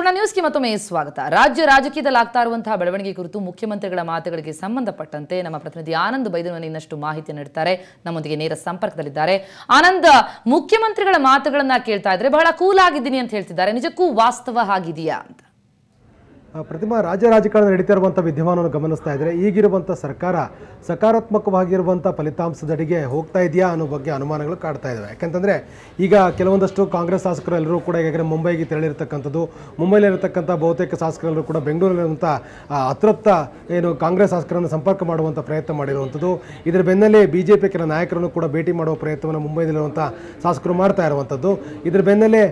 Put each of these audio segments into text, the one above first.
ಸುವರ್ಣ ನ್ಯೂಸ್ಗೆ ಮತ್ತೊಮ್ಮೆ ಸ್ವಾಗತ ರಾಜ್ಯ ರಾಜಕೀಯದಲ್ಲಿ ಆಗ್ತಾ ಇರುವಂತಹ ಬೆಳವಣಿಗೆ ಕುರಿತು ಮುಖ್ಯಮಂತ್ರಿಗಳ ಮಾತುಗಳಿಗೆ ಸಂಬಂಧಪಟ್ಟಂತೆ ನಮ್ಮ ಪ್ರತಿನಿಧಿ ಆನಂದ್ ಬೈದನವನ್ ಇನ್ನಷ್ಟು ಮಾಹಿತಿ ನೀಡುತ್ತಾರೆ ನಮ್ಮೊಂದಿಗೆ ನೇರ ಸಂಪರ್ಕದಲ್ಲಿದ್ದಾರೆ ಆನಂದ್ ಮುಖ್ಯಮಂತ್ರಿಗಳ ಮಾತುಗಳನ್ನ ಕೇಳ್ತಾ ಇದ್ರೆ ಬಹಳ ಕೂಲ್ ಆಗಿದ್ದೀನಿ ಅಂತ ಹೇಳ್ತಿದ್ದಾರೆ ನಿಜಕ್ಕೂ ವಾಸ್ತವ ಆಗಿದೆಯಾ ಅಂತ ಪ್ರತಿಮಾ ರಾಜ್ಯ ರಾಜಕಾರಣ ನಡೀತಾ ಇರುವಂಥ ವಿದ್ಯಮಾನವನ್ನು ಗಮನಿಸ್ತಾ ಇದ್ದರೆ ಈಗಿರುವಂಥ ಸರ್ಕಾರ ಸಕಾರಾತ್ಮಕವಾಗಿರುವಂಥ ಫಲಿತಾಂಶದಡೆಗೆ ಹೋಗ್ತಾ ಇದೆಯಾ ಅನ್ನೋ ಬಗ್ಗೆ ಅನುಮಾನಗಳು ಕಾಡ್ತಾ ಇದ್ದಾವೆ ಯಾಕಂತಂದರೆ ಈಗ ಕೆಲವೊಂದಷ್ಟು ಕಾಂಗ್ರೆಸ್ ಶಾಸಕರೆಲ್ಲರೂ ಕೂಡ ಯಾಕಂದರೆ ಮುಂಬೈಗೆ ತೆರಳಿರ್ತಕ್ಕಂಥದ್ದು ಮುಂಬೈಲಿರತಕ್ಕಂಥ ಬಹುತೇಕ ಶಾಸಕರೆಲ್ಲರೂ ಕೂಡ ಬೆಂಗಳೂರಿನಲ್ಲಿರುವಂಥ ಅತೃಪ್ತ ಏನು ಕಾಂಗ್ರೆಸ್ ಶಾಸಕರನ್ನು ಸಂಪರ್ಕ ಮಾಡುವಂಥ ಪ್ರಯತ್ನ ಮಾಡಿರುವಂಥದ್ದು ಇದರ ಬೆನ್ನಲ್ಲೇ ಬಿ ಜೆ ಪಿ ಕೆಲ ನಾಯಕರನ್ನು ಕೂಡ ಭೇಟಿ ಮಾಡುವ ಪ್ರಯತ್ನವನ್ನು ಮುಂಬೈನಲ್ಲಿರುವಂಥ ಶಾಸಕರು ಮಾಡ್ತಾ ಇರುವಂಥದ್ದು ಇದರ ಬೆನ್ನಲ್ಲೇ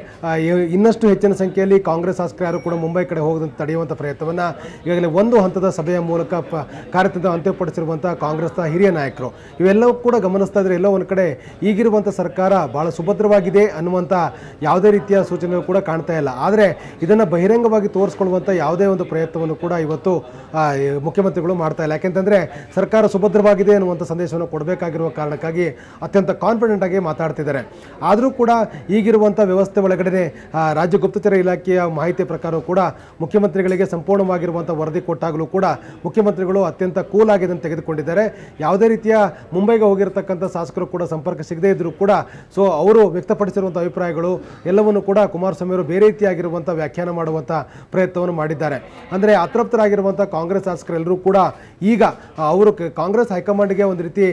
ಇನ್ನಷ್ಟು ಹೆಚ್ಚಿನ ಸಂಖ್ಯೆಯಲ್ಲಿ ಕಾಂಗ್ರೆಸ್ ಶಾಸಕರು ಯಾರು ಕೂಡ ಮುಂಬೈ ಕಡೆ ಹೋಗದಂತೆ ತಡೆಯುವಂಥ ಮಾಡುವಂಥ ಪ್ರಯತ್ನವನ್ನು ಈಗಾಗಲೇ ಒಂದು ಹಂತದ ಸಭೆಯ ಮೂಲಕ ಪ ಕಾರ್ಯತಂತ್ರ ಅಂತ್ಯಪಡಿಸಿರುವಂಥ ಕಾಂಗ್ರೆಸ್ನ ಹಿರಿಯ ನಾಯಕರು ಇವೆಲ್ಲವೂ ಕೂಡ ಗಮನಿಸ್ತಾ ಇದ್ದರೆ ಎಲ್ಲೋ ಒಂದು ಕಡೆ ಈಗಿರುವಂಥ ಸರ್ಕಾರ ಭಾಳ ಸುಭದ್ರವಾಗಿದೆ ಅನ್ನುವಂಥ ಯಾವುದೇ ರೀತಿಯ ಸೂಚನೆ ಕೂಡ ಕಾಣ್ತಾ ಇಲ್ಲ ಆದರೆ ಇದನ್ನು ಬಹಿರಂಗವಾಗಿ ತೋರಿಸ್ಕೊಳ್ಳುವಂಥ ಯಾವುದೇ ಒಂದು ಪ್ರಯತ್ನವನ್ನು ಕೂಡ ಇವತ್ತು ಮುಖ್ಯಮಂತ್ರಿಗಳು ಮಾಡ್ತಾ ಇಲ್ಲ ಯಾಕೆಂತಂದರೆ ಸರ್ಕಾರ ಸುಭದ್ರವಾಗಿದೆ ಅನ್ನುವಂಥ ಸಂದೇಶವನ್ನು ಕೊಡಬೇಕಾಗಿರುವ ಕಾರಣಕ್ಕಾಗಿ ಅತ್ಯಂತ ಕಾನ್ಫಿಡೆಂಟ್ ಆಗಿ ಮಾತಾಡ್ತಿದ್ದಾರೆ ಆದರೂ ಕೂಡ ಈಗಿರುವಂಥ ವ್ಯವಸ್ಥೆ ಒಳಗಡೆ ರಾಜ್ಯ ಗುಪ್ತಚರ ಇಲಾಖೆಯ ಮಾಹಿತಿ ಪ್ರಕಾರ ಕೂಡ ಮುಖ್ಯಮಂತ್ರಿಗಳಿಗೆ ಅಧಿಕಾರಿಗಳಿಗೆ ಸಂಪೂರ್ಣವಾಗಿರುವಂಥ ವರದಿ ಕೊಟ್ಟಾಗಲೂ ಕೂಡ ಮುಖ್ಯಮಂತ್ರಿಗಳು ಅತ್ಯಂತ ಕೂಲ್ ಆಗಿದ್ದನ್ನು ತೆಗೆದುಕೊಂಡಿದ್ದಾರೆ ಯಾವುದೇ ರೀತಿಯ ಮುಂಬೈಗೆ ಹೋಗಿರತಕ್ಕಂಥ ಶಾಸಕರು ಕೂಡ ಸಂಪರ್ಕ ಸಿಗದೇ ಇದ್ದರೂ ಕೂಡ ಸೊ ಅವರು ವ್ಯಕ್ತಪಡಿಸಿರುವಂಥ ಅಭಿಪ್ರಾಯಗಳು ಎಲ್ಲವನ್ನು ಕೂಡ ಕುಮಾರಸ್ವಾಮಿ ಅವರು ಬೇರೆ ರೀತಿಯಾಗಿರುವಂಥ ವ್ಯಾಖ್ಯಾನ ಮಾಡುವಂಥ ಪ್ರಯತ್ನವನ್ನು ಮಾಡಿದ್ದಾರೆ ಅಂದರೆ ಅತೃಪ್ತರಾಗಿರುವಂಥ ಕಾಂಗ್ರೆಸ್ ಶಾಸಕರೆಲ್ಲರೂ ಕೂಡ ಈಗ ಅವರು ಕಾಂಗ್ರೆಸ್ ಹೈಕಮಾಂಡ್ಗೆ ಒಂದು ರೀತಿ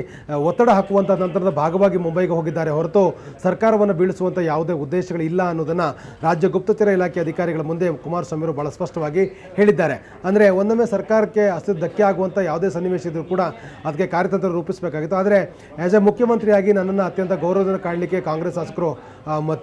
ಒತ್ತಡ ಹಾಕುವಂಥ ನಂತರದ ಭಾಗವಾಗಿ ಮುಂಬೈಗೆ ಹೋಗಿದ್ದಾರೆ ಹೊರತು ಸರ್ಕಾರವನ್ನು ಬೀಳಿಸುವಂಥ ಯಾವುದೇ ಉದ್ದೇಶಗಳಿಲ್ಲ ಅನ್ನೋದನ್ನು ರಾಜ್ಯ ಗುಪ್ತಚರ ಇಲಾಖೆ ಅಧಿಕಾರಿಗಳ ಮುಂದೆ ಕುಮಾರಸ್ವಾಮಿ ಅವರು ಬಹಳ ಸ್ಪಷ್ಟವಾಗಿ ಹೇಳಿದ್ದಾರೆ ಅಂದರೆ ಒಂದೊಮ್ಮೆ ಸರ್ಕಾರಕ್ಕೆ ಅಷ್ಟು ಧಕ್ಕೆ ಆಗುವಂಥ ಯಾವುದೇ ಸನ್ನಿವೇಶ ಇದ್ದರೂ ಕೂಡ ಅದಕ್ಕೆ ಕಾರ್ಯತಂತ್ರ ರೂಪಿಸಬೇಕಾಗಿತ್ತು ಆದರೆ ಆ್ಯಸ್ ಎ ಮುಖ್ಯಮಂತ್ರಿಯಾಗಿ ನನ್ನನ್ನು ಅತ್ಯಂತ ಗೌರವದಿಂದ ಕಾಣಲಿಕ್ಕೆ ಕಾಂಗ್ರೆಸ್ ಶಾಸಕರು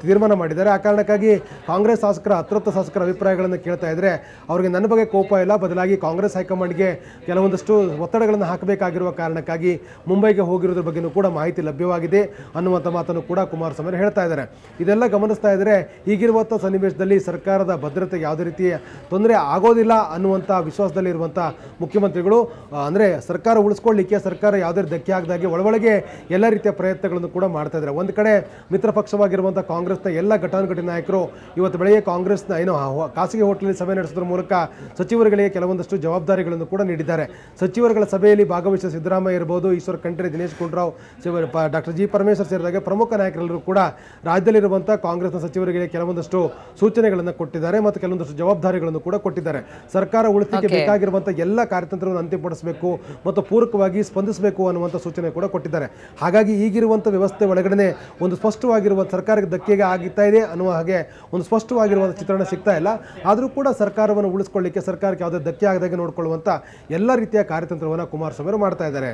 ತೀರ್ಮಾನ ಮಾಡಿದ್ದಾರೆ ಆ ಕಾರಣಕ್ಕಾಗಿ ಕಾಂಗ್ರೆಸ್ ಶಾಸಕರ ಅತೃಪ್ತ ಶಾಸಕರ ಅಭಿಪ್ರಾಯಗಳನ್ನು ಕೇಳ್ತಾ ಇದ್ದರೆ ಅವರಿಗೆ ನನ್ನ ಬಗ್ಗೆ ಕೋಪ ಇಲ್ಲ ಬದಲಾಗಿ ಕಾಂಗ್ರೆಸ್ ಹೈಕಮಾಂಡ್ಗೆ ಕೆಲವೊಂದಷ್ಟು ಒತ್ತಡಗಳನ್ನು ಹಾಕಬೇಕಾಗಿರುವ ಕಾರಣಕ್ಕಾಗಿ ಮುಂಬೈಗೆ ಹೋಗಿರೋದ್ರ ಬಗ್ಗೆಯೂ ಕೂಡ ಮಾಹಿತಿ ಲಭ್ಯವಾಗಿದೆ ಅನ್ನುವಂಥ ಮಾತನ್ನು ಕೂಡ ಕುಮಾರಸ್ವಾಮಿ ಹೇಳ್ತಾ ಇದ್ದಾರೆ ಇದೆಲ್ಲ ಗಮನಿಸ್ತಾ ಇದ್ದರೆ ಈಗಿರುವಂಥ ಸನ್ನಿವೇಶದಲ್ಲಿ ಸರ್ಕಾರದ ಭದ್ರತೆಗೆ ಯಾವುದೇ ರೀತಿಯ ತೊಂದರೆ ಆಗ ಆಗೋದಿಲ್ಲ ಅನ್ನುವಂಥ ವಿಶ್ವಾಸದಲ್ಲಿರುವಂಥ ಮುಖ್ಯಮಂತ್ರಿಗಳು ಅಂದರೆ ಸರ್ಕಾರ ಉಳಿಸ್ಕೊಳ್ಳಿಕ್ಕೆ ಸರ್ಕಾರ ಯಾವುದೇ ಧಕ್ಕೆ ಆಗದಾಗೆ ಒಳಗೆ ಎಲ್ಲ ರೀತಿಯ ಪ್ರಯತ್ನಗಳನ್ನು ಕೂಡ ಮಾಡ್ತಾ ಇದ್ದಾರೆ ಒಂದು ಕಡೆ ಮಿತ್ರ ಪಕ್ಷವಾಗಿರುವಂಥ ಕಾಂಗ್ರೆಸ್ನ ಎಲ್ಲ ಘಟಾನುಘಟಿ ನಾಯಕರು ಇವತ್ತು ಬೆಳಗ್ಗೆ ಕಾಂಗ್ರೆಸ್ನ ಏನು ಖಾಸಗಿ ಹೋಟೆಲಲ್ಲಿ ಸಭೆ ನಡೆಸೋದ್ರ ಮೂಲಕ ಸಚಿವರುಗಳಿಗೆ ಕೆಲವೊಂದಷ್ಟು ಜವಾಬ್ದಾರಿಗಳನ್ನು ಕೂಡ ನೀಡಿದ್ದಾರೆ ಸಚಿವರುಗಳ ಸಭೆಯಲ್ಲಿ ಭಾಗವಹಿಸಿದ ಸಿದ್ದರಾಮಯ್ಯ ಇರ್ಬೋದು ಈಶ್ವರ ಖಂಡ್ರೆ ದಿನೇಶ್ ಗುಂಡ್ರಾವ್ ಶಿವ ಡಾಕ್ಟರ್ ಜಿ ಪರಮೇಶ್ವರ್ ಸೇರಿದಾಗೆ ಪ್ರಮುಖ ನಾಯಕರೆಲ್ಲರೂ ಕೂಡ ರಾಜ್ಯದಲ್ಲಿರುವಂಥ ಕಾಂಗ್ರೆಸ್ನ ಸಚಿವರಿಗೆ ಕೆಲವೊಂದಷ್ಟು ಸೂಚನೆಗಳನ್ನು ಕೊಟ್ಟಿದ್ದಾರೆ ಮತ್ತು ಕೆಲವೊಂದಷ್ಟು ಜವಾಬ್ದಾರಿಗಳನ್ನು ಕೂಡ ಕೊಟ್ಟಿದ್ದಾರೆ ಸರ್ಕಾರ ಉಳಿತಿಗೆ ಬೇಕಾಗಿರುವಂಥ ಎಲ್ಲ ಕಾರ್ಯತಂತ್ರವನ್ನು ಅಂತಿಮಪಡಿಸಬೇಕು ಮತ್ತು ಪೂರಕವಾಗಿ ಸ್ಪಂದಿಸಬೇಕು ಅನ್ನುವಂಥ ಸೂಚನೆ ಕೂಡ ಕೊಟ್ಟಿದ್ದಾರೆ ಹಾಗಾಗಿ ಈಗಿರುವಂಥ ವ್ಯವಸ್ಥೆ ಒಳಗಡೆ ಒಂದು ಸ್ಪಷ್ಟವಾಗಿರುವ ಸರ್ಕಾರಕ್ಕೆ ಧಕ್ಕೆಗೆ ಆಗುತ್ತಾ ಇದೆ ಅನ್ನುವ ಹಾಗೆ ಒಂದು ಸ್ಪಷ್ಟವಾಗಿರುವಂಥ ಚಿತ್ರಣ ಸಿಗ್ತಾ ಇಲ್ಲ ಆದರೂ ಕೂಡ ಸರ್ಕಾರವನ್ನು ಉಳಿಸ್ಕೊಳ್ಳಿಕ್ಕೆ ಸರ್ಕಾರಕ್ಕೆ ಯಾವುದೇ ಧಕ್ಕೆ ಆಗದಾಗೆ ನೋಡಿಕೊಳ್ಳುವಂಥ ಎಲ್ಲ ರೀತಿಯ ಕಾರ್ಯತಂತ್ರವನ್ನು ಕುಮಾರಸ್ವಾಮಿ ಮಾಡ್ತಾ ಇದ್ದಾರೆ